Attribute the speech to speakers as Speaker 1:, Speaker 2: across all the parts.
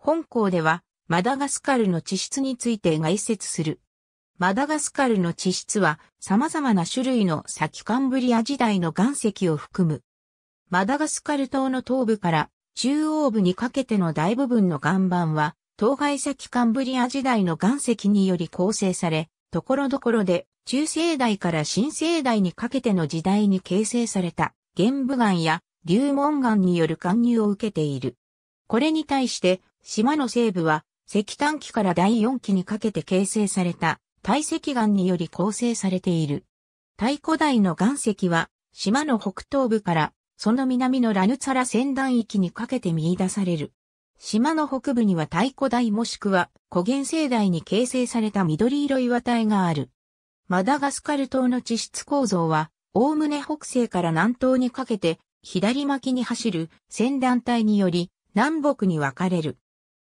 Speaker 1: 本校では、マダガスカルの地質について概説する。マダガスカルの地質は様々な種類の先カンブリア時代の岩石を含む。マダガスカル島の東部から中央部にかけての大部分の岩盤は、東海先カンブリア時代の岩石により構成され、ところどころで中世代から新世代にかけての時代に形成された玄武岩や流門岩による貫入を受けている。これに対して島の西部は石炭紀から第4期にかけて形成された大石岩により構成されている。太古代の岩石は島の北東部からその南のラヌツァラ船団域にかけて見出される。島の北部には太古代もしくは古原生代に形成された緑色岩体がある。マダガスカル島の地質構造は、おおむね北西から南東にかけて左巻きに走る船団帯により南北に分かれる。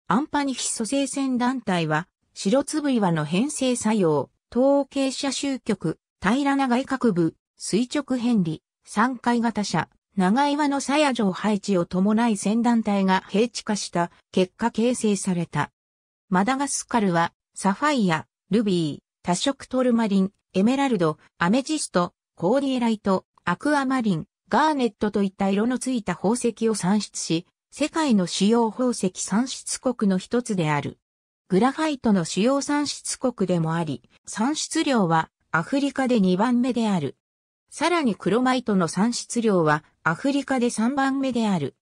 Speaker 1: アンパニヒソ成線団体は、白粒岩の編成作用、統計者集局、平らな外角部、垂直変理、三階型車、長岩の鞘状配置を伴い線団体が平地化した結果形成された。マダガスカルは、サファイア、ルビー、多色トルマリン、エメラルド、アメジスト、コーディエライト、アクアマリン、ガーネットといった色のついた宝石を産出し、世界の主要宝石産出国の一つである。グラファイトの主要産出国でもあり、産出量はアフリカで2番目である。さらにクロマイトの産出量はアフリカで3番目である。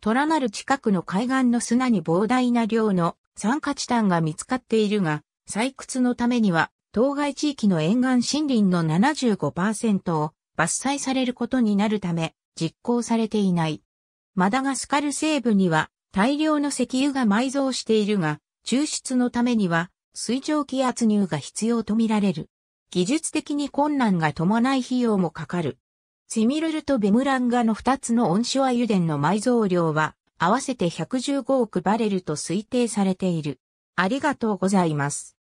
Speaker 1: 虎なる近くの海岸の砂に膨大な量の酸化チタンが見つかっているが、採掘のためには当該地域の沿岸森林の75%を伐採されることになるため実行されていない。マダガスカル西部には大量の石油が埋蔵しているが、抽出のためには水蒸気圧入が必要とみられる。技術的に困難が伴い費用もかかる。セミルルとベムランガの2つの温床油田の埋蔵量は合わせて115億バレルと推定されている。ありがとうございます。